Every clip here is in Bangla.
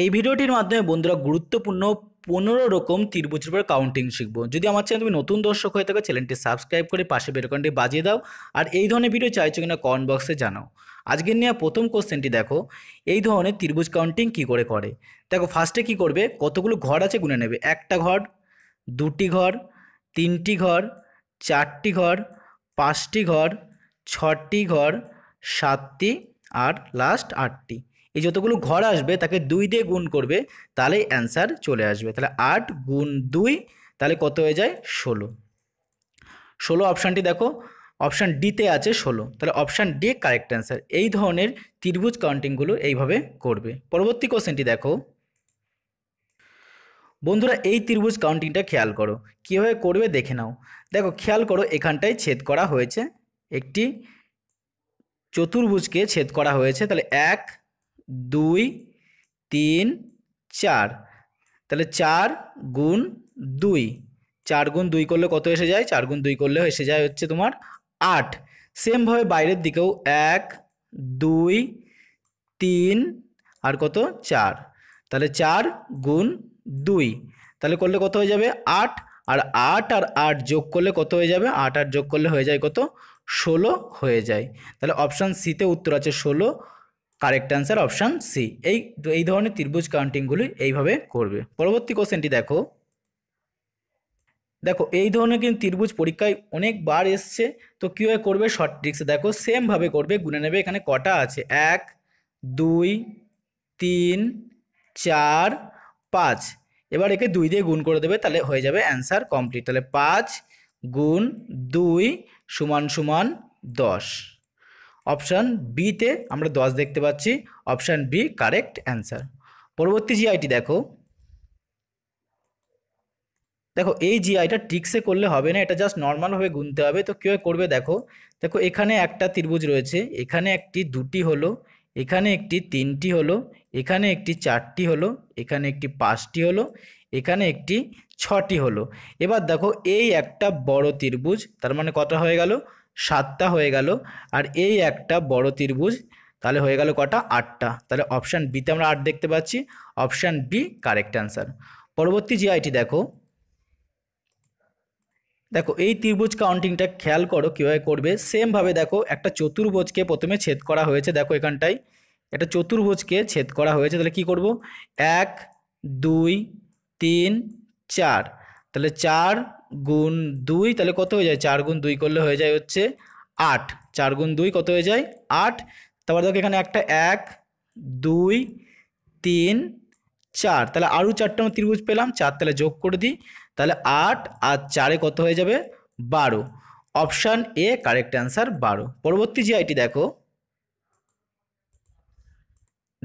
এই ভিডিওটির মাধ্যমে বন্ধুরা গুরুত্বপূর্ণ পনেরো রকম ত্রিভুজের উপর কাউন্টিং শিখবো যদি আমার চ্যানেল তুমি নতুন দর্শক হয়ে থাকো চ্যানেলটি সাবস্ক্রাইব করে পাশে বেরোকনটি বাজিয়ে দাও আর এই ধরনের ভিডিও চাইছো কিনা কমেন্ট বক্সে জানাও আজকে নেওয়া প্রথম কোশ্চেনটি দেখো এই ধরনের ত্রিভুজ কাউন্টিং কি করে করে দেখো ফার্স্টে কি করবে কতগুলো ঘর আছে গুনে নেবে একটা ঘর দুটি ঘর তিনটি ঘর চারটি ঘর পাঁচটি ঘর ছটি ঘর সাতটি আর লাস্ট আটটি এই যতগুলো ঘর আসবে তাকে দুই দিয়ে গুণ করবে তাহলে অ্যান্সার চলে আসবে তাহলে আট গুণ দুই তাহলে কত হয়ে যায় ষোলো ষোলো অপশানটি দেখো অপশান ডিতে আছে ষোলো তাহলে অপশান ডি কারেক্ট অ্যান্সার এই ধরনের ত্রিভুজ কাউন্টিংগুলো এইভাবে করবে পরবর্তী কোশ্চেনটি দেখো বন্ধুরা এই ত্রিভুজ কাউন্টিংটা খেয়াল করো কীভাবে করবে দেখে নাও দেখো খেয়াল করো এখানটায় ছেদ করা হয়েছে একটি চতুর্ভুজকে ছেদ করা হয়েছে তাহলে এক দুই তিন চার তাহলে চার গুণ দুই চার গুণ দুই করলে কত এসে যায় চার গুণ দুই করলে এসে যায় হচ্ছে তোমার আট সেমভাবে বাইরের দিকেও এক দুই তিন আর কত চার তাহলে চার গুণ দুই তাহলে করলে কত হয়ে যাবে আট আর আট আর আট যোগ করলে কত হয়ে যাবে আট আর যোগ করলে হয়ে যায় কত ষোলো হয়ে যায় তাহলে অপশান সিতে উত্তর আছে ষোলো কারেক্ট অ্যান্সার অপশান সি এই এই ধরনের ত্রিভুজ কাউন্টিংগুলি এইভাবে করবে পরবর্তী কোশ্চেনটি দেখো দেখো এই ধরনের কিন্তু ত্রিভুজ পরীক্ষায় অনেকবার এসছে তো কীভাবে করবে শর্ট ট্রিক্সে দেখো সেমভাবে করবে গুনে নেবে এখানে কটা আছে এক দুই তিন চার পাঁচ এবার একে দুই দিয়ে গুণ করে দেবে তাহলে হয়ে যাবে অ্যান্সার কমপ্লিট তাহলে পাঁচ গুণ দুই সমান সমান দশ অপশান বিতে আমরা দশ দেখতে পাচ্ছি অপশান বি কারেক্ট অ্যান্সার পরবর্তী জিআইটি দেখো দেখো এই জিআইটা টিক্সে করলে হবে না এটা জাস্ট নর্মালভাবে গুনতে হবে তো কেউ করবে দেখো দেখো এখানে একটা ত্রিভুজ রয়েছে এখানে একটি দুটি হলো এখানে একটি তিনটি হলো এখানে একটি চারটি হলো এখানে একটি পাঁচটি হলো এখানে একটি ছটি হলো এবার দেখো এই একটা বড় ত্রিভুজ তার মানে কটা হয়ে গেল সাতটা হয়ে গেল আর এই একটা বড় ত্রিভুজ তাহলে হয়ে গেল কটা আটটা তাহলে অপশান বিতে আমরা আট দেখতে পাচ্ছি অপশান বি কারেক্ট অ্যান্সার পরবর্তী যে আইটি দেখো দেখো এই ত্রিভুজ কাউন্টিংটা খেয়াল করো কীভাবে করবে সেমভাবে দেখো একটা চতুর্ভুজকে প্রথমে ছেদ করা হয়েছে দেখো এখানটায় একটা চতুর্ভুজকে ছেদ করা হয়েছে তাহলে কি করব এক দুই তিন চার তাহলে চার গুণ দুই তাহলে কত হয়ে যায় চার গুণ দুই করলে হয়ে যায় হচ্ছে আট চার গুণ দুই কত হয়ে যায় আট তারপর দেখো এখানে একটা এক দুই তিন চার তাহলে আরও চারটা আমরা ত্রিভুজ পেলাম চার তাহলে যোগ করে দিই তাহলে আট আর চারে কত হয়ে যাবে বারো অপশান এ কারেক্ট অ্যান্সার বারো পরবর্তী যে আইটি দেখো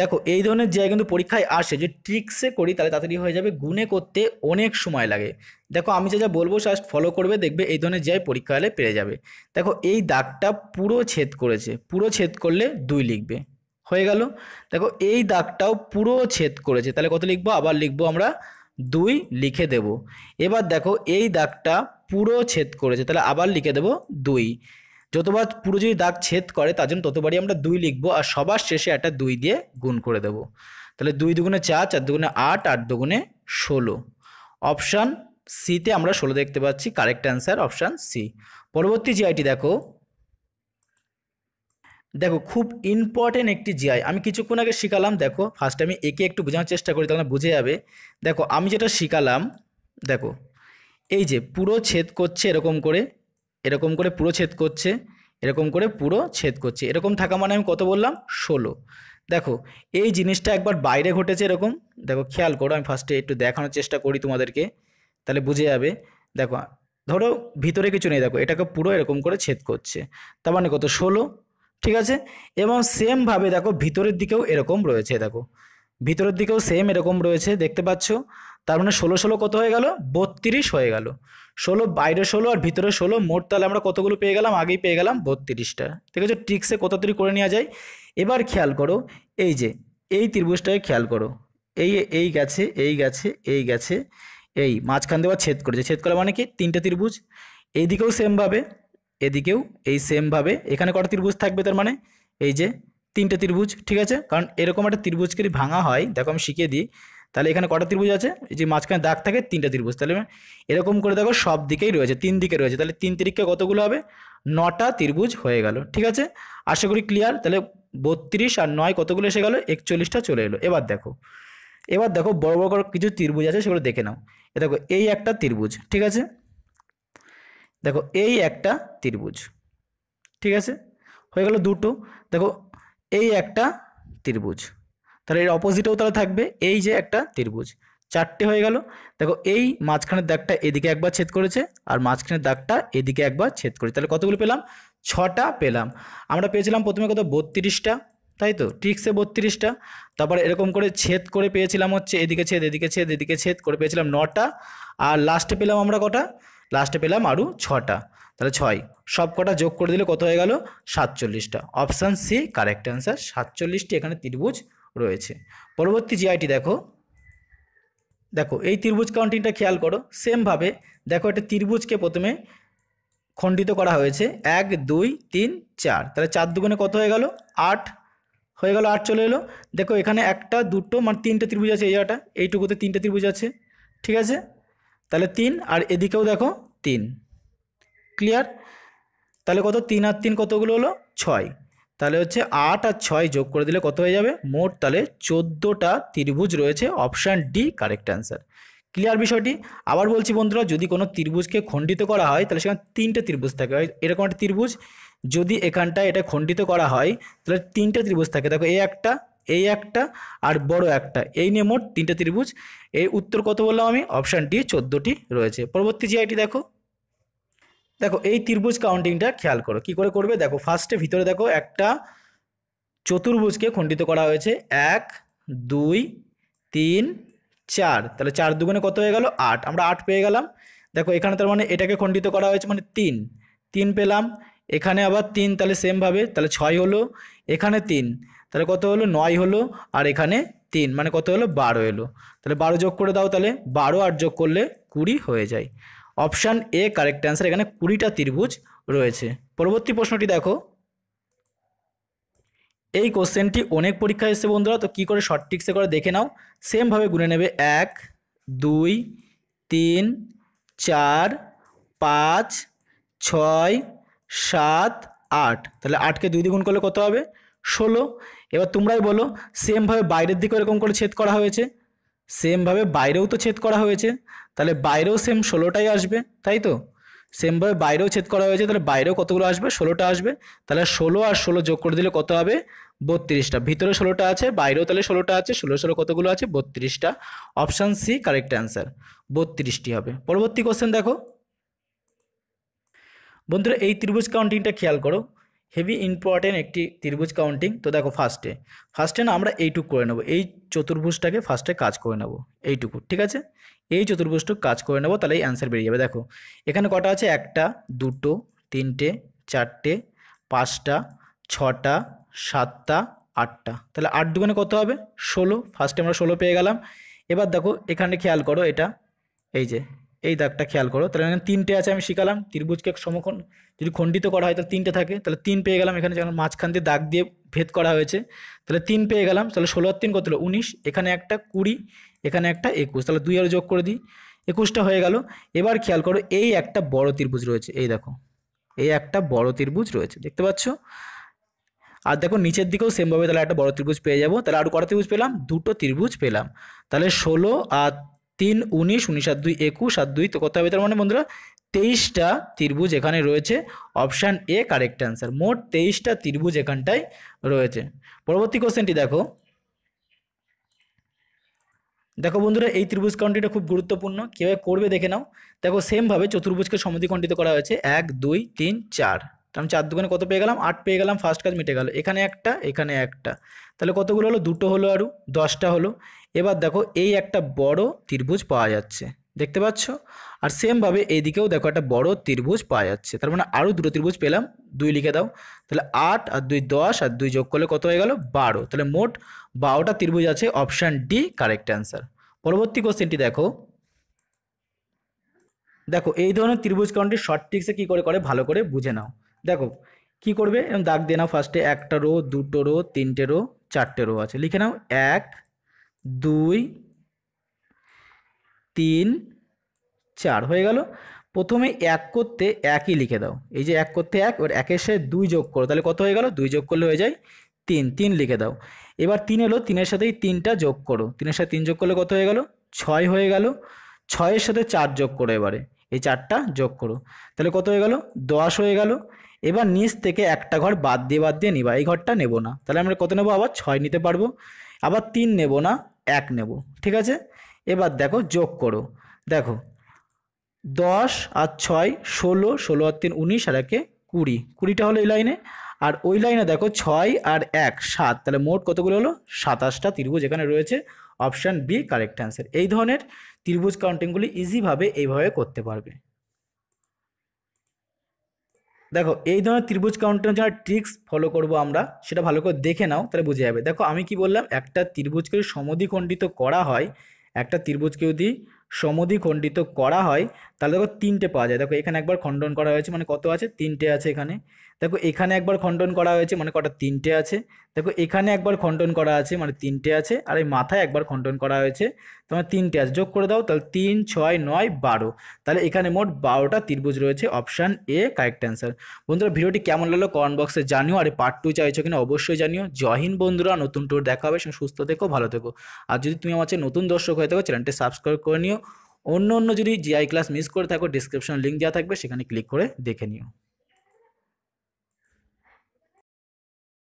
দেখো এই ধরনের জায়গায় কিন্তু পরীক্ষায় আসে যে ট্রিক্সে করি তাহলে তাড়াতাড়ি হয়ে যাবে গুণে করতে অনেক সময় লাগে দেখো আমি যা যা বলবো জাস্ট ফলো করবে দেখবে এই ধরনের জায়গায় পরীক্ষা হলে পেরে যাবে দেখো এই দাগটা পুরো ছেদ করেছে পুরো ছেদ করলে দুই লিখবে হয়ে গেল দেখো এই দাগটাও পুরো ছেদ করেছে তাহলে কত লিখবো আবার লিখবো আমরা দুই লিখে দেব এবার দেখো এই দাগটা পুরো ছেদ করেছে তাহলে আবার লিখে দেব দুই যতবার পুরো যদি দাগ ছেদ করে তার জন্য ততবারই আমরা দুই লিখবো আর সবার শেষে একটা দুই দিয়ে গুণ করে দেব তাহলে দুই দুগুণে চার চার দুগুণে আট আট দুগুণে ষোলো অপশান সিতে আমরা ষোলো দেখতে পাচ্ছি কারেক্ট অ্যান্সার অপশান সি পরবর্তী জিআইটি দেখো দেখো খুব ইম্পর্টেন্ট একটি জিআই আমি কিছুক্ষণ আগে শিখালাম দেখো ফার্স্টে আমি একে একটু বোঝানোর চেষ্টা করি তাহলে বুঝে যাবে দেখো আমি যেটা শিখালাম দেখো এই যে পুরো ছেদ করছে এরকম করে এরকম করে পুরো ছেদ করছে এরকম করে পুরো ছেদ করছে এরকম থাকা মানে আমি কত বললাম ষোলো দেখো এই জিনিসটা একবার বাইরে ঘটেছে এরকম দেখো খেয়াল করো আমি ফার্স্টে একটু দেখানোর চেষ্টা করি তোমাদেরকে তাহলে বুঝে যাবে দেখো ধরো ভিতরে কিছু নেই দেখো এটাকে পুরো এরকম করে ছেদ করছে তার মানে কত ষোলো ঠিক আছে এবং সেমভাবে দেখো ভিতরের দিকেও এরকম রয়েছে দেখো ভিতরের দিকেও সেম এরকম রয়েছে দেখতে পাচ্ছ তার মানে ষোলো ষোলো কত হয়ে গেল বত্রিশ হয়ে গেল ষোলো বাইরে ষোলো আর ভিতরে ষোলো মোট তাহলে আমরা কতগুলো পেয়ে গেলাম আগেই পেয়ে গেলাম বত্রিশটা ঠিক আছে ট্রিক্সে কত তৈরি করে নেওয়া যায় এবার খেয়াল করো এই যে এই ত্রিভুজটাকে খেয়াল করো এই এই গেছে এই গেছে এই গেছে এই মাঝখান দেওয়া ছেদ করেছে ছেদ করা মানে কি তিনটে ত্রিভুজ এইদিকেও সেমভাবে এদিকেও এই সেমভাবে এখানে কটা ত্রিভুজ থাকবে তার মানে এই যে তিনটে ত্রিভুজ ঠিক আছে কারণ এরকম একটা ত্রিভুজ কি ভাঙা হয় দেখো আমি শিখিয়ে দিই তাহলে এখানে কটা ত্রিভুজ আছে এই যে মাঝখানে দাগ থাকে তিনটা ত্রিভুজ তাহলে এরকম করে দেখো সব দিকেই রয়েছে তিন দিকে রয়েছে তাহলে তিন তিরিকে কতগুলো হবে নটা ত্রিভুজ হয়ে গেল ঠিক আছে আশা করি ক্লিয়ার তাহলে বত্রিশ আর নয় কতগুলো এসে গেলো একচল্লিশটা চলে এলো এবার দেখো এবার দেখো বড় বড় করে কিছু ত্রিভুজ আছে সেগুলো দেখে নাও এ দেখো এই একটা ত্রিভুজ ঠিক আছে দেখো এই একটা ত্রিভুজ ঠিক আছে হয়ে গেল দুটো দেখো এই একটা ত্রিভুজ তাহলে এর অপোজিটেও তাহলে থাকবে এই যে একটা ত্রিভুজ চারটে হয়ে গেল দেখো এই মাঝখানের দাগটা এদিকে একবার ছেদ করেছে আর মাঝখানের দাগটা এদিকে একবার ছেদ করেছে তাহলে কতগুলো পেলাম ছটা পেলাম আমরা পেয়েছিলাম প্রথমে কত বত্রিশটা তাই তো ট্রিক্সে বত্রিশটা তারপরে এরকম করে ছেদ করে পেয়েছিলাম হচ্ছে এদিকে ছেদ এদিকে ছেদ এদিকে ছেদ করে পেয়েছিলাম নটা আর লাস্টে পেলাম আমরা কটা লাস্টে পেলাম আরও ছটা তাহলে ছয় সব কটা যোগ করে দিলে কত হয়ে গেল সাতচল্লিশটা অপশান সি কারেক্ট অ্যান্সার সাতচল্লিশটি এখানে ত্রিভুজ রয়েছে পরবর্তী জিআইটি দেখো দেখো এই ত্রিভুজ কাউন্টিংটা খেয়াল করো সেমভাবে দেখো একটা ত্রিভুজকে প্রথমে খণ্ডিত করা হয়েছে এক দুই তিন চার তাহলে চার দুগুণে কত হয়ে গেল আট হয়ে গেল আট চলে এলো দেখো এখানে একটা দুটো মানে তিনটে ত্রিভুজ আছে এই জায়গাটা এইটুকুতে তিনটে ত্রিভুজ আছে ঠিক আছে তাহলে তিন আর এদিকেও দেখো তিন ক্লিয়ার তাহলে কত তিন আর তিন কতগুলো হলো ছয় তাহলে হচ্ছে আট আর ছয় যোগ করে দিলে কত হয়ে যাবে মোট তাহলে চোদ্দোটা ত্রিভুজ রয়েছে option D correct answer clear বিষয়টি আবার বলছি বন্ধুরা যদি কোনো ত্রিভুজকে খণ্ডিত করা হয় তাহলে সেখানে তিনটে ত্রিভুজ থাকে এরকম একটা ত্রিভুজ যদি এখানটা এটা খণ্ডিত করা হয় তাহলে তিনটে ত্রিভুজ থাকে দেখো এই একটা এই একটা আর বড় একটা এই নিয়ে মোট তিনটে ত্রিভুজ এই উত্তর কত বললাম আমি অপশান ডি চোদ্দোটি রয়েছে পরবর্তী জিআইটি দেখো দেখো এই ত্রিভুজ কাউন্টিংটা খেয়াল করো কি করে করবে দেখো ফার্স্টে ভিতরে দেখো একটা চতুর্ভুজকে খণ্ডিত করা হয়েছে এক দুই তিন চার তাহলে চার দুগুণে কত হয়ে গেল আট আমরা আট পেয়ে গেলাম দেখো এখানে তার মানে এটাকে খণ্ডিত করা হয়েছে মানে তিন তিন পেলাম এখানে আবার তিন তাহলে সেমভাবে তাহলে ছয় হলো এখানে তিন তাহলে কত হলো নয় হলো আর এখানে তিন মানে কত হলো বারো এলো তাহলে বারো যোগ করে দাও তাহলে বারো আট যোগ করলে কুড়ি হয়ে যায় অপশান এ কারেক্ট অ্যান্সার এখানে কুড়িটা ত্রিভুজ রয়েছে পরবর্তী প্রশ্নটি দেখো এই কোশ্চেনটি অনেক পরীক্ষা এসেছে বন্ধুরা তো কী করে শর্ট টিক্সে করে দেখে নাও সেমভাবে গুনে নেবে এক দুই তিন চার পাঁচ ছয় সাত আট তাহলে আটকে দুই দ্বিগুণ করলে কত হবে ষোলো এবার তোমরাই বলো সেমভাবে বাইরের দিকে এরকম করে ছেদ করা হয়েছে সেমভাবে বাইরেও তো ছেদ করা হয়েছে তাহলে বাইরেও সেম ষোলোটাই আসবে তাই তো সেমভাবে বাইরেও ছেদ করা হয়েছে তাহলে বাইরেও কতগুলো আসবে ষোলোটা আসবে তাহলে ষোলো আর ষোলো যোগ করে দিলে কত হবে বত্রিশটা ভিতরে ষোলোটা আছে বাইরেও তাহলে ষোলোটা আছে ষোলো ষোলো কতগুলো আছে বত্রিশটা অপশান সি কারেক্ট অ্যান্সার বত্রিশটি হবে পরবর্তী কোশ্চেন দেখো বন্ধুরা এই ত্রিভুজ কাউন্টিংটা খেয়াল করো হেভি ইম্পর্টেন্ট একটি ত্রিভুজ কাউন্টিং তো দেখো ফার্স্টে ফার্স্টে না আমরা এইটুকু করে নেব এই চতুর্ভুজটাকে ফার্স্টে কাজ করে নেব এইটুকু ঠিক আছে এই চতুর্ভুজটুকু কাজ করে নেব তাহলে এই অ্যান্সার বেরিয়ে যাবে দেখো এখানে কটা আছে একটা দুটো তিনটে চারটে পাঁচটা ছটা সাতটা আটটা তাহলে আট দুগুণে কত হবে ষোলো ফার্স্টে আমরা ষোলো পেয়ে গেলাম এবার দেখো এখানে খেয়াল করো এটা এই যে এই দাগটা খেয়াল করো তাহলে এখানে তিনটে আছে আমি শিখালাম ত্রিভুজকে সমকোণ যদি খণ্ডিত করা হয় তাহলে তিনটে থাকে তাহলে তিন পেয়ে গেলাম এখানে যখন মাঝখান দিয়ে দাগ দিয়ে ভেদ করা হয়েছে তাহলে তিন পেয়ে গেলাম তাহলে ষোলো আর তিন কত হলো উনিশ এখানে একটা কুড়ি এখানে একটা একুশ তাহলে দুই আর যোগ করে দিই একুশটা হয়ে গেল এবার খেয়াল করো এই একটা বড় ত্রিভুজ রয়েছে এই দেখো এই একটা বড় ত্রিভুজ রয়েছে দেখতে পাচ্ছ আর দেখো নিচের দিকেও সেমভাবে তাহলে একটা বড় ত্রিভুজ পেয়ে যাবো তাহলে আর কটা ত্রিভুজ পেলাম দুটো ত্রিভুজ পেলাম তাহলে ষোলো আর তিন উনিশ উনিশ আর দুই একুশ আর দুই তো কত হবে তার মানে বন্ধুরা তেইশটা ত্রিভুজ এখানে রয়েছে অপশান এ কারেক্ট অ্যান্সার মোট তেইশটা ত্রিভুজ এখানটায় রয়েছে পরবর্তী কোশ্চেনটি দেখো দেখো বন্ধুরা এই ত্রিভুজ কাউন্টিটা খুব গুরুত্বপূর্ণ কীভাবে করবে দেখে নাও দেখো সেমভাবে চতুর্ভুজকে সমদ্বিখণ্ডিত করা হয়েছে এক দুই তিন চার আমি চার দুগুণে কত পেয়ে গেলাম আট পেয়ে গেলাম ফার্স্ট কাজ মিটে গেল এখানে একটা এখানে একটা তাহলে কতগুলো হলো দুটো হলো আরও দশটা হলো এবার দেখো এই একটা বড় ত্রিভুজ পাওয়া যাচ্ছে দেখতে পাচ্ছ আর সেমভাবে এইদিকেও দেখো একটা বড় ত্রিভুজ পাওয়া যাচ্ছে তার মানে আরও দুটো ত্রিভুজ পেলাম দুই লিখে দাও তাহলে আট আর দুই দশ আর দুই যোগ করলে কত হয়ে গেল বারো তাহলে মোট বারোটা ত্রিভুজ আছে অপশান ডি কারেক্ট অ্যান্সার পরবর্তী কোশ্চেনটি দেখো দেখো এই ধরনের ত্রিভুজ কারণটি শর্ট ট্রিক্সে কী করে করে ভালো করে বুঝে নাও দেখো কি করবে দাগ দিয়ে নাও ফার্স্টে একটা রো দুটো রো তিনটে রো চারটে রো আছে লিখে নাও এক দুই তিন চার হয়ে গেল প্রথমে এক করতে একই লিখে দাও এই যে এক করতে এক ওর একের সাথে দুই যোগ করো তাহলে কত হয়ে গেল দুই যোগ করলে হয়ে যায় তিন তিন লিখে দাও এবার তিন এলো তিনের সাথেই তিনটা যোগ করো তিনের সাথে তিন যোগ করলে কত হয়ে গেল ছয় হয়ে গেল ছয়ের সাথে চার যোগ করো এবারে এই চারটা যোগ করো তাহলে কত হয়ে গেল দশ হয়ে গেল এবার নিচ থেকে একটা ঘর বাদ দিয়ে বাদ দিয়ে নিবা এই ঘরটা নেব না তাহলে আমরা কত নেবো আবার ছয় নিতে পারবো আবার তিন নেব না এক নেব ঠিক আছে এবার দেখো যোগ করো দেখো দশ আর ছয় ষোলো ষোলো আর তিন উনিশ আর একে কুড়ি কুড়িটা হলো এই লাইনে আর ওই লাইনে দেখো ছয় আর এক সাত তাহলে মোট কতগুলো হলো সাতাশটা ত্রিভুজ এখানে রয়েছে অপশান বি কারেক্ট অ্যান্সার এই ধরনের ত্রিভুজ কাউন্টিংগুলি ইজিভাবে এইভাবে করতে পারবে দেখো এই ধরনের ত্রিভুজ কাউন্টারের জন্য ট্রিক্স ফলো করব আমরা সেটা ভালো করে দেখে নাও তাহলে বুঝে যাবে দেখো আমি কি বললাম একটা ত্রিভুজকে সমধিখণ্ডিত করা হয় একটা ত্রিভুজকে যদি সমধিখণ্ডিত করা হয় তাহলে দেখো তিনটে পাওয়া যায় দেখো এখানে একবার খণ্ডন করা হয়েছে মানে কত আছে তিনটে আছে এখানে দেখো এখানে একবার খণ্ডন করা হয়েছে মানে কটা তিনটে আছে দেখো এখানে একবার খণ্ডন করা আছে মানে তিনটে আছে আর এই মাথায় একবার খণ্ডন করা হয়েছে তোমার মানে তিনটে আছে যোগ করে দাও তাহলে তিন ছয় নয় বারো তাহলে এখানে মোট বারোটা ত্রিভুজ রয়েছে অপশান এ কারেক্ট অ্যান্সার বন্ধুরা ভিডিওটি কেমন লাগলো কমেন্ট বক্সে জানিও আর পার্ট টু চাইছো কিনা অবশ্যই জানিও জয়হীন বন্ধুরা নতুন টুর দেখা হবে সুস্থ থেকো ভালো থেকো আর যদি তুমি আমার নতুন দর্শক হয়ে থাকো চ্যানেলটি সাবস্ক্রাইব করে নিও অন্য অন্য যদি জিআই ক্লাস মিস করে থাকো ডিসক্রিপশন লিঙ্ক দেওয়া থাকবে সেখানে ক্লিক করে দেখে নিও